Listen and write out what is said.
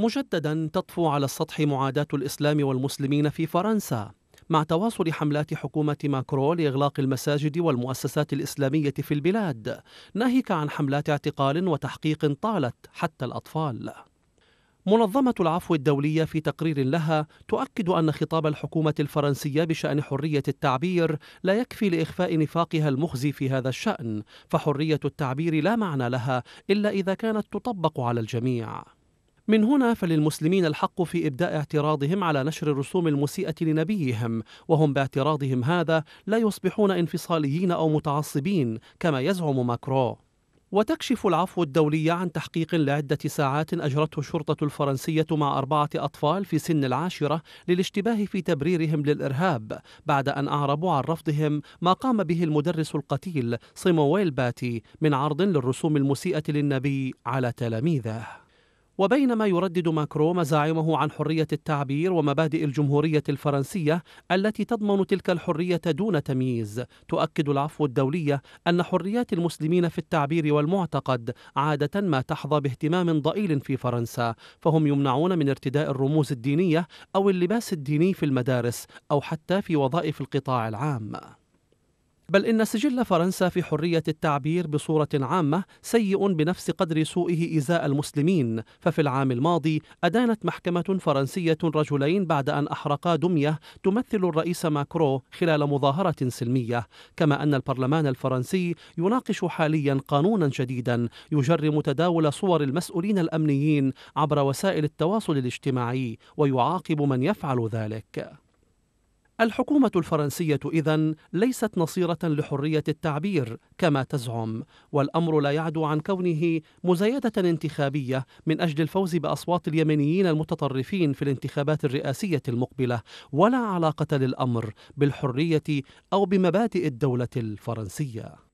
مجددا تطفو على السطح معاداة الإسلام والمسلمين في فرنسا مع تواصل حملات حكومة ماكرو لإغلاق المساجد والمؤسسات الإسلامية في البلاد ناهيك عن حملات اعتقال وتحقيق طالت حتى الأطفال منظمة العفو الدولية في تقرير لها تؤكد أن خطاب الحكومة الفرنسية بشأن حرية التعبير لا يكفي لإخفاء نفاقها المخزي في هذا الشأن، فحرية التعبير لا معنى لها إلا إذا كانت تطبق على الجميع. من هنا فللمسلمين الحق في ابداء اعتراضهم على نشر الرسوم المسيئه لنبيهم وهم باعتراضهم هذا لا يصبحون انفصاليين او متعصبين كما يزعم ماكرو وتكشف العفو الدولي عن تحقيق لعدة ساعات أجرته الشرطة الفرنسية مع أربعة أطفال في سن العاشرة للاشتباه في تبريرهم للإرهاب بعد أن أعربوا عن رفضهم ما قام به المدرس القتيل سيمويل باتي من عرض للرسوم المسيئة للنبي على تلاميذه وبينما يردد ماكرو مزاعمه عن حرية التعبير ومبادئ الجمهورية الفرنسية التي تضمن تلك الحرية دون تمييز، تؤكد العفو الدولية أن حريات المسلمين في التعبير والمعتقد عادة ما تحظى باهتمام ضئيل في فرنسا، فهم يمنعون من ارتداء الرموز الدينية أو اللباس الديني في المدارس أو حتى في وظائف القطاع العام. بل إن سجل فرنسا في حرية التعبير بصورة عامة سيء بنفس قدر سوءه إزاء المسلمين ففي العام الماضي أدانت محكمة فرنسية رجلين بعد أن أحرقا دمية تمثل الرئيس ماكرو خلال مظاهرة سلمية كما أن البرلمان الفرنسي يناقش حاليا قانونا جديدا يجرم تداول صور المسؤولين الأمنيين عبر وسائل التواصل الاجتماعي ويعاقب من يفعل ذلك الحكومة الفرنسية إذا ليست نصيرة لحرية التعبير كما تزعم، والأمر لا يعدو عن كونه مزايدة انتخابية من أجل الفوز بأصوات اليمنيين المتطرفين في الانتخابات الرئاسية المقبلة، ولا علاقة للأمر بالحرية أو بمبادئ الدولة الفرنسية.